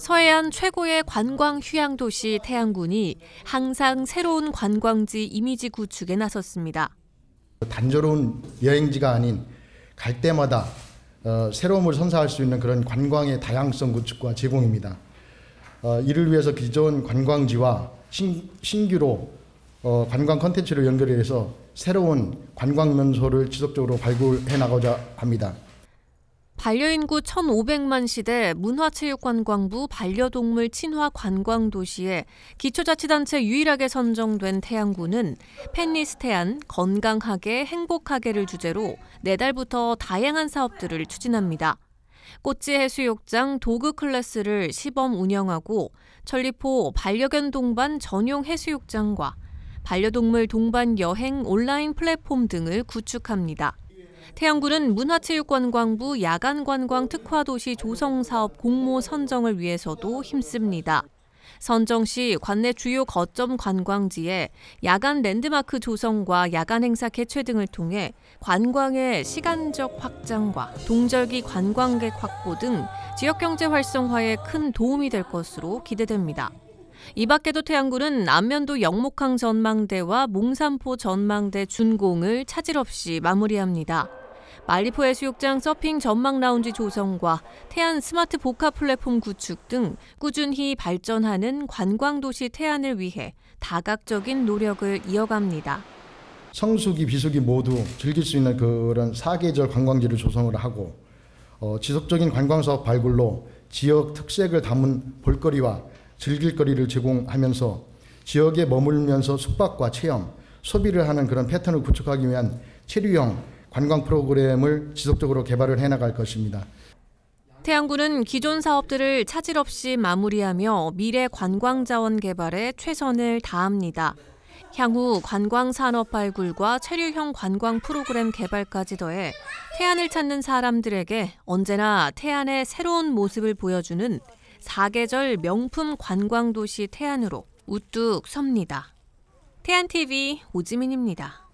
서해안 최고의 관광 휴양 도시 태양군이 항상 새로운 관광지 이미지 구축에 나섰습니다. 단조로운 여행지가 아닌 갈 때마다 어, 새로움을 선사할 수 있는 그런 관광의 다양성 구축과 제공입니다. 어, 이를 위해서 기존 관광지와 신, 규로 어, 관광 컨텐츠를 연결해서 새로운 관광 명소를 지속적으로 발굴해 나가자 합니다. 반려인구 1,500만 시대 문화체육관광부 반려동물 친화 관광도시에 기초자치단체 유일하게 선정된 태양구는 팬리스테안 건강하게 행복하게를 주제로 내달부터 네 다양한 사업들을 추진합니다. 꽃지 해수욕장 도그 클래스를 시범 운영하고 천리포 반려견 동반 전용 해수욕장과 반려동물 동반 여행 온라인 플랫폼 등을 구축합니다. 태양굴은 문화체육관광부 야간관광 특화도시 조성사업 공모 선정을 위해서도 힘씁니다. 선정 시 관내 주요 거점 관광지에 야간 랜드마크 조성과 야간 행사 개최 등을 통해 관광의 시간적 확장과 동절기 관광객 확보 등 지역 경제 활성화에 큰 도움이 될 것으로 기대됩니다. 이 밖에도 태양군은 남면도 영목항 전망대와 몽산포 전망대 준공을 차질 없이 마무리합니다. 말리포 해수욕장 서핑 전망 라운지 조성과 태안 스마트 복합 플랫폼 구축 등 꾸준히 발전하는 관광도시 태안을 위해 다각적인 노력을 이어갑니다. 성수기, 비수기 모두 즐길 수 있는 그런 사계절 관광지를 조성을 하고 어, 지속적인 관광사업 발굴로 지역 특색을 담은 볼거리와 즐길 거리를 제공하면서 지역에 머물면서 숙박과 체험, 소비를 하는 그런 패턴을 구축하기 위한 체류형 관광 프로그램을 지속적으로 개발을 해나갈 것입니다. 태양군은 기존 사업들을 차질 없이 마무리하며 미래 관광 자원 개발에 최선을 다합니다. 향후 관광 산업 발굴과 체류형 관광 프로그램 개발까지 더해 태안을 찾는 사람들에게 언제나 태안의 새로운 모습을 보여주는 사계절 명품 관광도시 태안으로 우뚝 섭니다. 태안TV 오지민입니다.